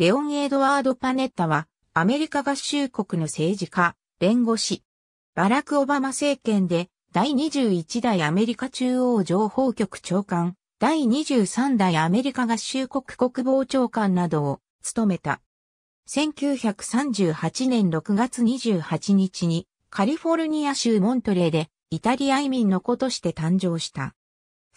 レオン・エドワード・パネッタは、アメリカ合衆国の政治家、弁護士。バラク・オバマ政権で、第21代アメリカ中央情報局長官、第23代アメリカ合衆国国防長官などを務めた。1938年6月28日にカリフォルニア州モントレーでイタリア移民の子として誕生した。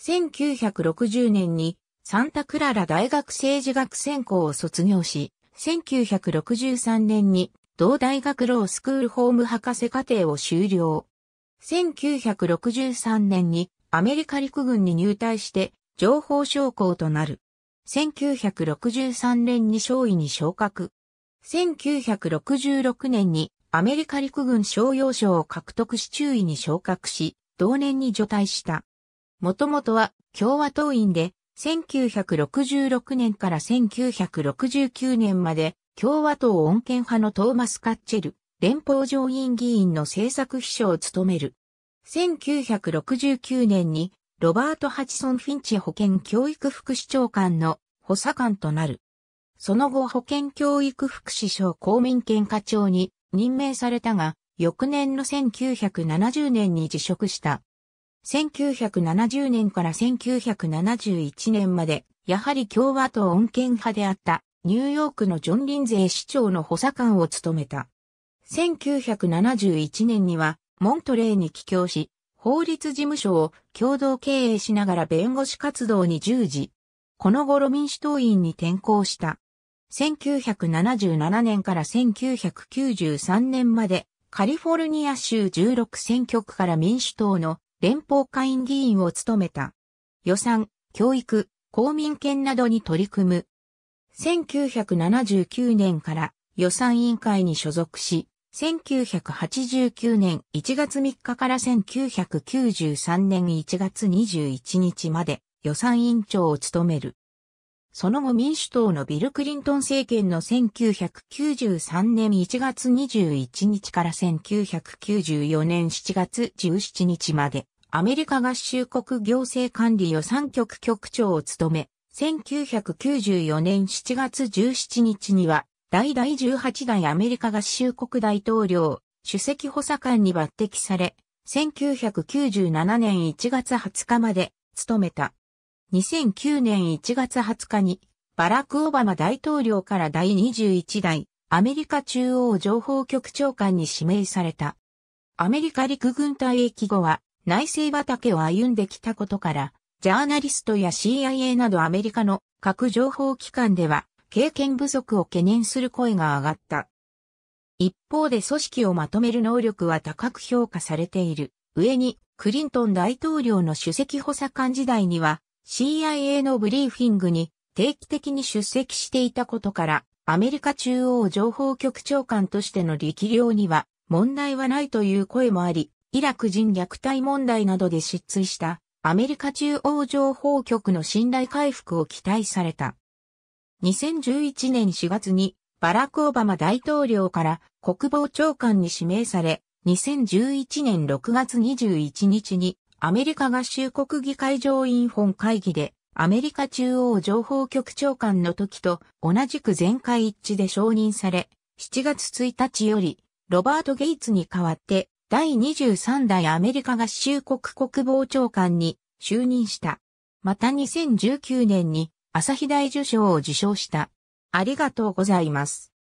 1960年にサンタクララ大学政治学専攻を卒業し、1963年に同大学ロースクールホーム博士課程を修了。1963年にアメリカ陸軍に入隊して情報将校となる。1963年に少尉に昇格。1966年にアメリカ陸軍商用賞を獲得し中尉に昇格し、同年に除隊した。もともとは共和党員で1966年から1969年まで共和党穏健派のトーマス・カッチェル、連邦上院議員の政策秘書を務める。1969年にロバート・ハチソン・フィンチ保健教育副市長官の補佐官となる。その後保健教育福祉省公民権課長に任命されたが、翌年の1970年に辞職した。1970年から1971年まで、やはり共和党恩恵派であったニューヨークのジョン・リンゼー市長の補佐官を務めた。1971年にはモントレーに帰郷し、法律事務所を共同経営しながら弁護士活動に従事。この頃民主党員に転向した。1977年から1993年までカリフォルニア州16選挙区から民主党の連邦会員議員を務めた。予算、教育、公民権などに取り組む。1979年から予算委員会に所属し、1989年1月3日から1993年1月21日まで予算委員長を務める。その後民主党のビル・クリントン政権の1993年1月21日から1994年7月17日までアメリカ合衆国行政管理予算局局長を務め、1994年7月17日には、代々18代アメリカ合衆国大統領、主席補佐官に抜擢され、1997年1月20日まで務めた。2009年1月20日に、バラク・オバマ大統領から第21代アメリカ中央情報局長官に指名された。アメリカ陸軍隊役後は内政畑を歩んできたことから、ジャーナリストや CIA などアメリカの各情報機関では経験不足を懸念する声が上がった。一方で組織をまとめる能力は高く評価されている。上に、クリントン大統領の首席補佐官時代には CIA のブリーフィングに定期的に出席していたことから、アメリカ中央情報局長官としての力量には問題はないという声もあり、イラク人虐待問題などで失墜したアメリカ中央情報局の信頼回復を期待された。2011年4月にバラク・オバマ大統領から国防長官に指名され、2011年6月21日にアメリカ合衆国議会上院本会議でアメリカ中央情報局長官の時と同じく全会一致で承認され、7月1日よりロバート・ゲイツに代わって第23代アメリカ合衆国国防長官に就任した。また2019年に朝日大受賞を受賞した。ありがとうございます。